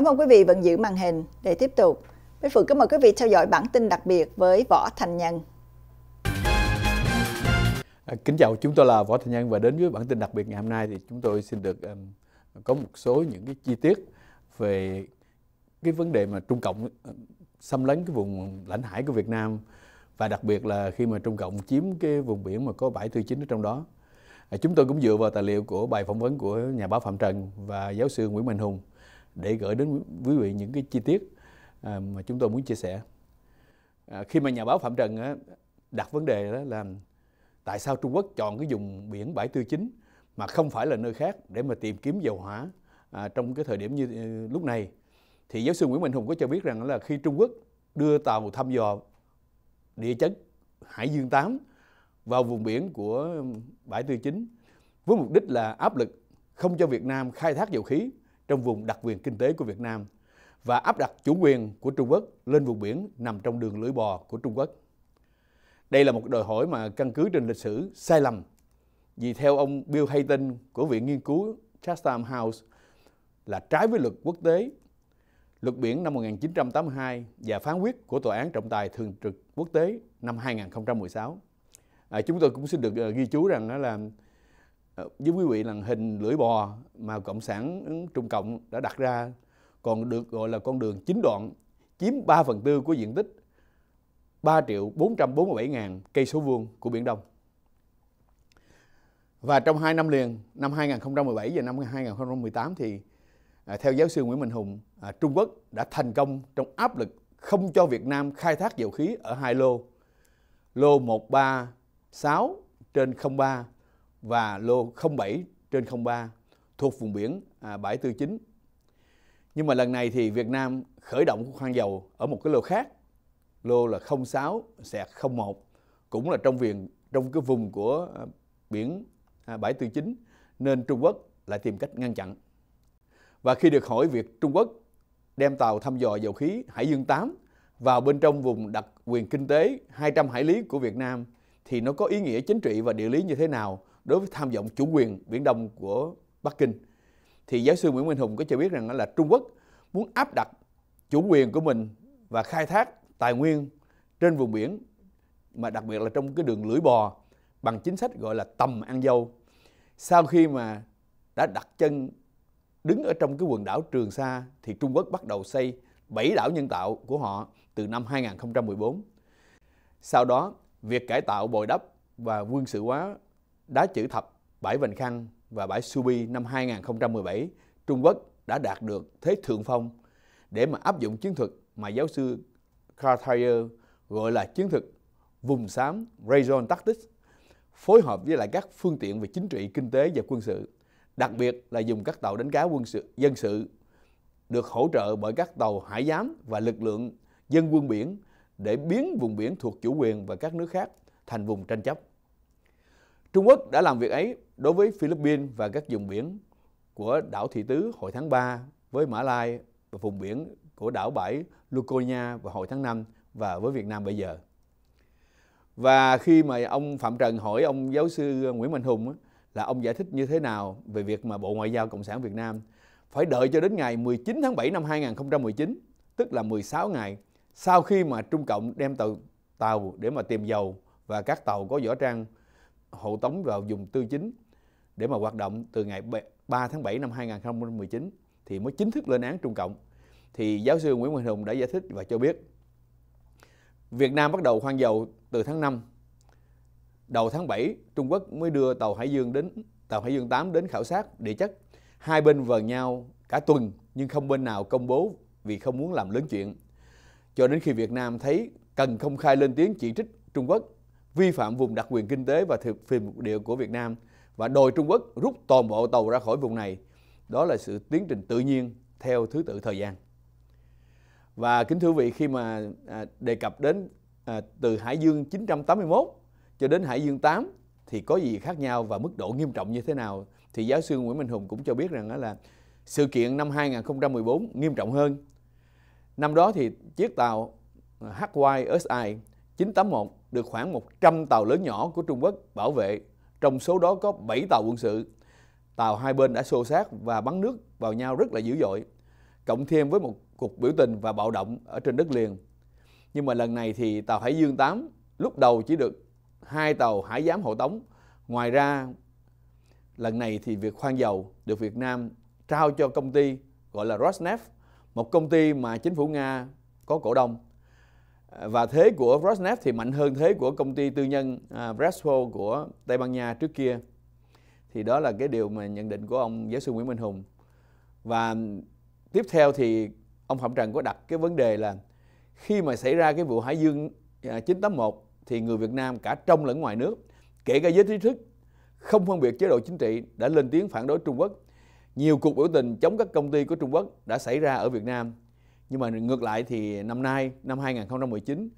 Cảm ơn quý vị vẫn giữ màn hình để tiếp tục. Bích Phượng kính mời quý vị theo dõi bản tin đặc biệt với Võ Thành Nhân. À, kính chào, chúng tôi là Võ Thành Nhân và đến với bản tin đặc biệt ngày hôm nay thì chúng tôi xin được um, có một số những cái chi tiết về cái vấn đề mà Trung Cộng um, xâm lấn cái vùng lãnh hải của Việt Nam và đặc biệt là khi mà Trung Cộng chiếm cái vùng biển mà có bãi tư chính ở trong đó. À, chúng tôi cũng dựa vào tài liệu của bài phỏng vấn của nhà báo Phạm Trần và giáo sư Nguyễn minh Hùng để gửi đến quý vị những cái chi tiết à, mà chúng tôi muốn chia sẻ à, khi mà nhà báo Phạm Trần đặt vấn đề đó là tại sao Trung Quốc chọn cái vùng biển bãi tư chính mà không phải là nơi khác để mà tìm kiếm dầu hỏa à, trong cái thời điểm như ờ, lúc này thì giáo sư Nguyễn Minh Hùng có cho biết rằng là khi Trung Quốc đưa tàu thăm dò địa chất Hải Dương 8 vào vùng biển của bãi tư chính với mục đích là áp lực không cho Việt Nam khai thác dầu khí trong vùng đặc quyền kinh tế của Việt Nam và áp đặt chủ quyền của Trung Quốc lên vùng biển nằm trong đường lưỡi bò của Trung Quốc. Đây là một đòi hỏi mà căn cứ trên lịch sử sai lầm. Vì theo ông Bill Hayden của Viện Nghiên cứu Chatham House là trái với luật quốc tế, luật biển năm 1982 và phán quyết của Tòa án Trọng tài Thường trực Quốc tế năm 2016. À, chúng tôi cũng xin được ờ, ghi chú rằng đó là Ờ, với quý vị là hình lưỡi bò mà cộng sản trung cộng đã đặt ra còn được gọi là con đường chính đoạn chiếm 3 phần tư của diện tích 3 triệu 447 ngàn cây số vuông của Biển Đông. Và trong 2 năm liền, năm 2017 và năm 2018 thì à, theo giáo sư Nguyễn Minh Hùng, à, Trung Quốc đã thành công trong áp lực không cho Việt Nam khai thác dầu khí ở hai lô. Lô 136 trên 03 và lô 07 trên 03 thuộc vùng biển à, bãi tư chính. Nhưng mà lần này thì Việt Nam khởi động khoan dầu ở một cái lô khác, lô là 06 sẹt 01 cũng là trong viền trong cái vùng của à, biển à, bãi tư chính nên Trung Quốc lại tìm cách ngăn chặn. Và khi được hỏi việc Trung Quốc đem tàu thăm dò dầu khí Hải Dương 8 vào bên trong vùng đặc quyền kinh tế 200 hải lý của Việt Nam thì nó có ý nghĩa chính trị và địa lý như thế nào đối với tham vọng chủ quyền Biển Đông của Bắc Kinh. Thì giáo sư Nguyễn Minh Hùng có cho biết rằng là Trung Quốc muốn áp đặt chủ quyền của mình và khai thác tài nguyên trên vùng biển mà đặc biệt là trong cái đường lưỡi bò bằng chính sách gọi là tầm ăn dâu. Sau khi mà đã đặt chân đứng ở trong cái quần đảo Trường Sa thì Trung Quốc bắt đầu xây bảy đảo nhân tạo của họ từ năm 2014. Sau đó, việc cải tạo bồi đắp và quân sự hóa đá chữ thập bãi Vành Khăn và bãi Subi năm 2017, Trung Quốc đã đạt được thế thượng phong để mà áp dụng chiến thuật mà giáo sư Carl Thayer gọi là chiến thuật vùng xám Raison Tactics phối hợp với lại các phương tiện về chính trị, kinh tế và quân sự, đặc biệt là dùng các tàu đánh cá quân sự, dân sự được hỗ trợ bởi các tàu hải giám và lực lượng dân quân biển để biến vùng biển thuộc chủ quyền và các nước khác thành vùng tranh chấp. Trung Quốc đã làm việc ấy đối với Philippines và các vùng biển của đảo Thị Tứ hồi tháng 3 với Mã Lai và vùng biển của đảo Bãi Luconia vào hồi tháng 5 và với Việt Nam bây giờ. Và khi mà ông Phạm Trần hỏi ông giáo sư Nguyễn Mạnh Hùng là ông giải thích như thế nào về việc mà Bộ Ngoại giao Cộng sản Việt Nam phải đợi cho đến ngày 19 tháng 7 năm 2019, tức là 16 ngày sau khi mà Trung Cộng đem tàu tàu để mà tìm dầu và các tàu có võ trang hộ tống vào dùng tư chính để mà hoạt động từ ngày 3 tháng 7 năm 2019 thì mới chính thức lên án Trung Cộng. Thì giáo sư Nguyễn Văn Hùng đã giải thích và cho biết Việt Nam bắt đầu khoan dầu từ tháng 5. Đầu tháng 7, Trung Quốc mới đưa tàu Hải Dương đến tàu Hải Dương 8 đến khảo sát địa chất. Hai bên vờ nhau cả tuần nhưng không bên nào công bố vì không muốn làm lớn chuyện. Cho đến khi Việt Nam thấy cần công khai lên tiếng chỉ trích Trung Quốc vi phạm vùng đặc quyền kinh tế và thực phìm địa của Việt Nam và đòi Trung Quốc rút toàn bộ tàu ra khỏi vùng này. Đó là sự tiến trình tự nhiên theo thứ tự thời gian. Và kính thưa vị khi mà à, đề cập đến à, từ Hải Dương 981 cho đến Hải Dương 8 thì có gì khác nhau và mức độ nghiêm trọng như thế nào thì giáo sư Nguyễn Minh Hùng cũng cho biết rằng đó là sự kiện năm 2014 nghiêm trọng hơn. Năm đó thì chiếc tàu HY SI 981 được khoảng 100 tàu lớn nhỏ của Trung Quốc bảo vệ, trong số đó có 7 tàu quân sự. Tàu hai bên đã xô sát và bắn nước vào nhau rất là dữ dội, cộng thêm với một cuộc biểu tình và bạo động ở trên đất liền. Nhưng mà lần này thì tàu Hải Dương 8 lúc đầu chỉ được hai tàu hải giám hộ tống. Ngoài ra, lần này thì việc khoan dầu được Việt Nam trao cho công ty gọi là Rosneft, một công ty mà chính phủ Nga có cổ đông và thế của Rosneft thì mạnh hơn thế của công ty tư nhân à, của Tây Ban Nha trước kia thì đó là cái điều mà nhận định của ông giáo sư Nguyễn Minh Hùng và tiếp theo thì ông Phạm Trần có đặt cái vấn đề là khi mà xảy ra cái vụ Hải Dương 981 à, thì người Việt Nam cả trong lẫn ngoài nước kể cả giới trí thức không phân biệt chế độ chính trị đã lên tiếng phản đối Trung Quốc nhiều cuộc biểu tình chống các công ty của Trung Quốc đã xảy ra ở Việt Nam nhưng mà ngược lại thì năm nay năm 2019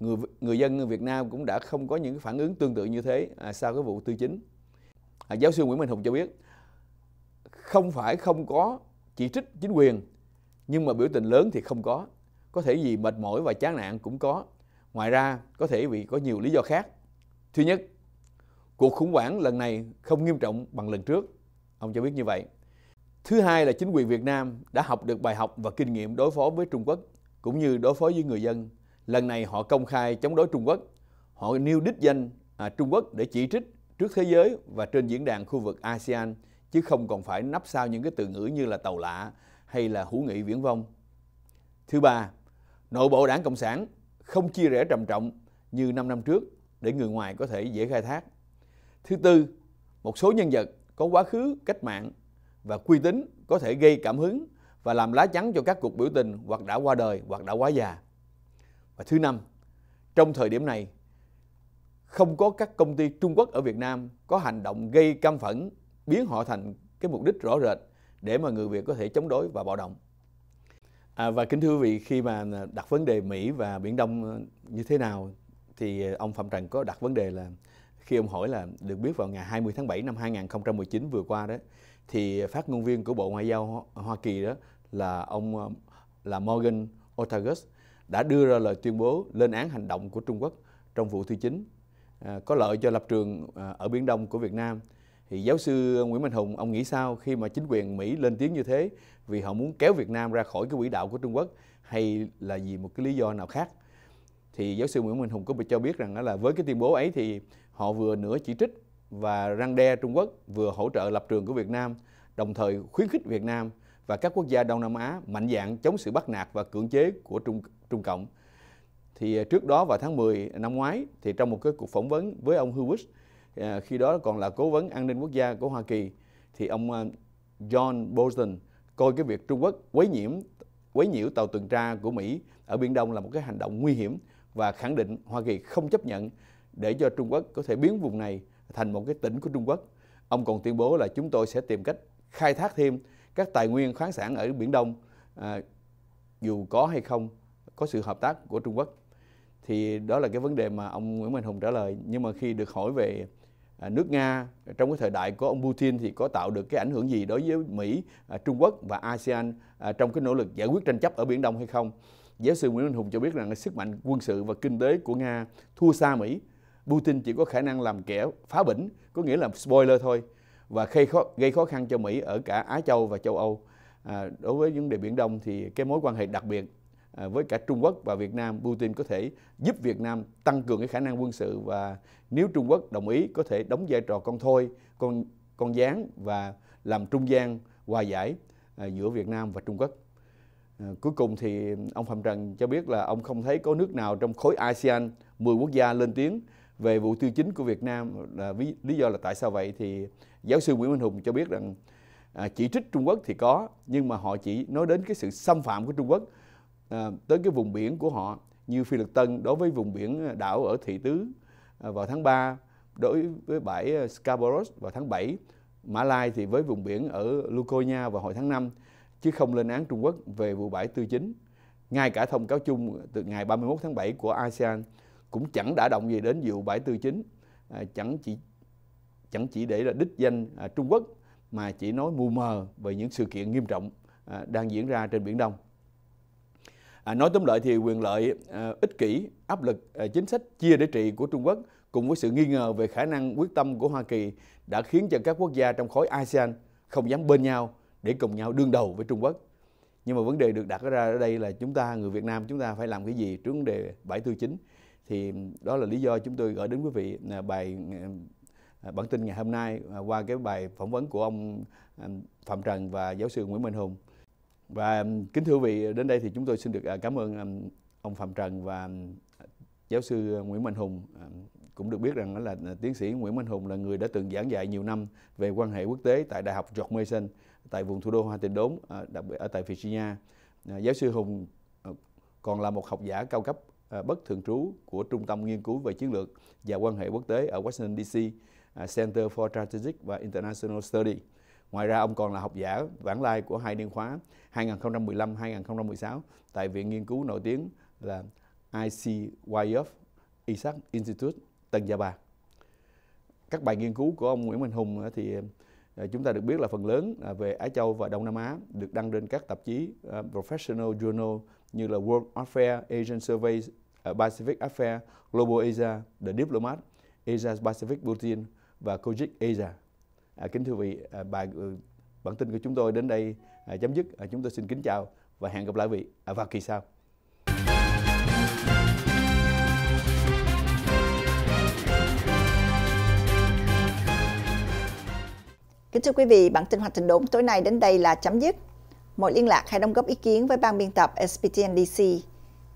người người dân Việt Nam cũng đã không có những phản ứng tương tự như thế à, sau cái vụ tư chính à, giáo sư Nguyễn Minh Hùng cho biết không phải không có chỉ trích chính quyền nhưng mà biểu tình lớn thì không có có thể vì mệt mỏi và chán nản cũng có ngoài ra có thể vì có nhiều lý do khác thứ nhất cuộc khủng hoảng lần này không nghiêm trọng bằng lần trước ông cho biết như vậy Thứ hai là chính quyền Việt Nam đã học được bài học và kinh nghiệm đối phó với Trung Quốc cũng như đối phó với người dân. Lần này họ công khai chống đối Trung Quốc. Họ nêu đích danh à, Trung Quốc để chỉ trích trước thế giới và trên diễn đàn khu vực ASEAN chứ không còn phải nắp sau những cái từ ngữ như là tàu lạ hay là hữu nghị viễn vong. Thứ ba, nội bộ đảng Cộng sản không chia rẽ trầm trọng như 5 năm trước để người ngoài có thể dễ khai thác. Thứ tư, một số nhân vật có quá khứ cách mạng và quy tín có thể gây cảm hứng và làm lá chắn cho các cuộc biểu tình hoặc đã qua đời hoặc đã quá già. Và thứ năm, trong thời điểm này, không có các công ty Trung Quốc ở Việt Nam có hành động gây căm phẫn, biến họ thành cái mục đích rõ rệt để mà người Việt có thể chống đối và bạo động. À, và kính thưa quý vị, khi mà đặt vấn đề Mỹ và Biển Đông như thế nào thì ông Phạm Trần có đặt vấn đề là khi ông hỏi là được biết vào ngày 20 tháng 7 năm 2019 vừa qua đó thì phát ngôn viên của Bộ Ngoại giao Hoa Kỳ đó là ông ờ, là Morgan Otagus đã đưa ra lời tuyên bố lên án hành động của Trung Quốc trong vụ thứ chín ờ, có lợi cho lập trường ờ, ở Biển Đông của Việt Nam. Thì giáo sư Nguyễn Minh Hùng ông nghĩ sao khi mà chính quyền Mỹ lên tiếng như thế vì họ muốn kéo Việt Nam ra khỏi cái quỹ đạo của Trung Quốc hay là vì một cái lý do nào khác? Thì giáo sư Nguyễn Minh Hùng có cho biết rằng là với cái tuyên bố ấy thì họ vừa nửa chỉ trích và răng đe Trung Quốc vừa hỗ trợ lập trường của Việt Nam, đồng thời khuyến khích Việt Nam và các quốc gia Đông Nam Á mạnh dạn chống sự bắt nạt và cưỡng chế của Trung Trung Cộng. Thì à, trước đó vào tháng 10 năm ngoái thì trong một cái cuộc phỏng vấn với ông Hewitt à, khi đó còn là cố vấn an ninh quốc gia của Hoa Kỳ thì ông à, John Bolton coi cái việc Trung Quốc quấy nhiễm quấy nhiễu tàu tuần tra của Mỹ ở Biển Đông là một cái hành động nguy hiểm và khẳng định Hoa Kỳ không chấp nhận để cho Trung Quốc có thể biến vùng này thành một cái tỉnh của Trung Quốc. Ông còn tuyên bố là chúng tôi sẽ tìm cách khai thác thêm các tài nguyên khoáng sản ở Biển Đông à, dù có hay không có sự hợp tác của Trung Quốc. Thì đó là cái vấn đề mà ông Nguyễn Mạnh Hùng trả lời. Nhưng mà khi được hỏi về à, nước Nga trong cái thời đại của ông Putin thì có tạo được cái ảnh hưởng gì đối với Mỹ, à, Trung Quốc và ASEAN à, trong cái nỗ lực giải quyết tranh chấp ở Biển Đông hay không? Giáo sư Nguyễn Minh Hùng cho biết rằng sức mạnh quân sự và kinh tế của Nga thua xa Mỹ Putin chỉ có khả năng làm kẻ phá bỉnh, có nghĩa là spoiler thôi và gây khó, gây khó khăn cho Mỹ ở cả Á Châu và châu Âu. À, đối với vấn đề Biển Đông thì cái mối quan hệ đặc biệt à, với cả Trung Quốc và Việt Nam, Putin có thể giúp Việt Nam tăng cường cái khả năng quân sự và nếu Trung Quốc đồng ý có thể đóng vai trò con thôi, con con gián và làm trung gian hòa giải à, giữa Việt Nam và Trung Quốc. À, cuối cùng thì ông Phạm Trần cho biết là ông không thấy có nước nào trong khối ASEAN 10 quốc gia lên tiếng về vụ tiêu chính của Việt Nam là ví, lý do là tại sao vậy thì giáo sư Nguyễn Minh Hùng cho biết rằng à, chỉ trích Trung Quốc thì có nhưng mà họ chỉ nói đến cái sự xâm phạm của Trung Quốc à, tới cái vùng biển của họ như Phi Lực Tân đối với vùng biển đảo ở Thị Tứ à, vào tháng 3 đối với bãi à, Scarborough vào tháng 7 Mã Lai thì với vùng biển ở Lukonia vào hồi tháng 5 chứ không lên án Trung Quốc về vụ bãi tư chính ngay cả thông cáo chung từ ngày 31 tháng 7 của ASEAN cũng chẳng đã động gì đến vụ bãi tư chính à, chẳng chỉ chẳng chỉ để là đích danh à, Trung Quốc mà chỉ nói mù mờ về những sự kiện nghiêm trọng à, đang diễn ra trên biển Đông. À, nói tóm lại thì quyền lợi à, ích kỷ, áp lực à, chính sách chia để trị của Trung Quốc cùng với sự nghi ngờ về khả năng quyết tâm của Hoa Kỳ đã khiến cho các quốc gia trong khối ASEAN không dám bên nhau để cùng nhau đương đầu với Trung Quốc. Nhưng mà vấn đề được đặt ra ở đây là chúng ta người Việt Nam chúng ta phải làm cái gì trước vấn đề chính? thì đó là lý do chúng tôi gửi đến quý vị à, bài à, bản tin ngày hôm nay à, qua cái bài phỏng vấn của ông Phạm Trần và giáo sư Nguyễn Minh Hùng. Và kính thưa quý vị, đến đây thì chúng tôi xin được cảm ơn ông Phạm Trần và giáo sư Nguyễn Minh Hùng cũng được biết rằng là tiến sĩ Nguyễn Minh Hùng là người đã từng giảng dạy nhiều năm về quan hệ quốc tế tại Đại học George Mason tại vùng thủ đô Hoa Tịnh Đốn đặc biệt ở tại Virginia. Giáo sư Hùng còn là một học giả cao cấp À, bất thường trú của Trung tâm Nghiên cứu về Chiến lược và quan hệ quốc tế ở Washington DC, à, Center for Strategic và International Study. Ngoài ra, ông còn là học giả vãng lai của hai niên khóa 2015-2016 tại Viện Nghiên cứu nổi tiếng là ICYF, Isaac Institute, Tân Gia Ba. Các bài nghiên cứu của ông Nguyễn Minh Hùng thì à, chúng ta được biết là phần lớn về Á Châu và Đông Nam Á được đăng trên các tạp chí professional journal như là World Affairs Asian Survey, Pacific Affair, Global Asia, The Diplomat, Asia Pacific Bulletin và Kojic Asia. À, kính thưa quý vị, à, bài ừ, bản tin của chúng tôi đến đây à, chấm dứt. À, chúng tôi xin kính chào và hẹn gặp lại quý vị à, vào kỳ sau. Kính thưa quý vị, bản tin hoạt trình đốn tối nay đến đây là chấm dứt. Mọi liên lạc hay đóng góp ý kiến với ban biên tập SPTNDC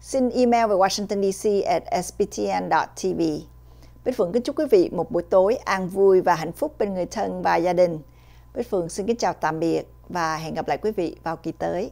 Xin email về Washington DC at sbtn.tv. Bích Phượng kính chúc quý vị một buổi tối an vui và hạnh phúc bên người thân và gia đình. Bích Phượng xin kính chào tạm biệt và hẹn gặp lại quý vị vào kỳ tới.